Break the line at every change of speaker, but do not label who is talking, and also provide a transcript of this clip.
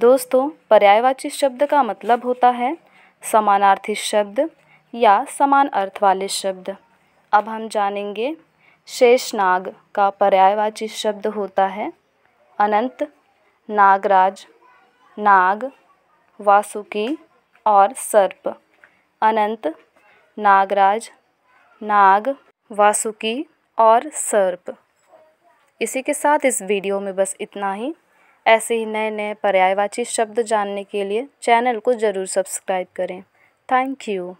दोस्तों पर्यायवाची शब्द का मतलब होता है समानार्थी शब्द या समान अर्थ वाले शब्द अब हम जानेंगे शेषनाग का पर्यायवाची शब्द होता है अनंत नागराज नाग वासुकी और सर्प अनंत नागराज नाग वासुकी और सर्प इसी के साथ इस वीडियो में बस इतना ही ऐसे ही नए नए पर्यायवाची शब्द जानने के लिए चैनल को ज़रूर सब्सक्राइब करें थैंक यू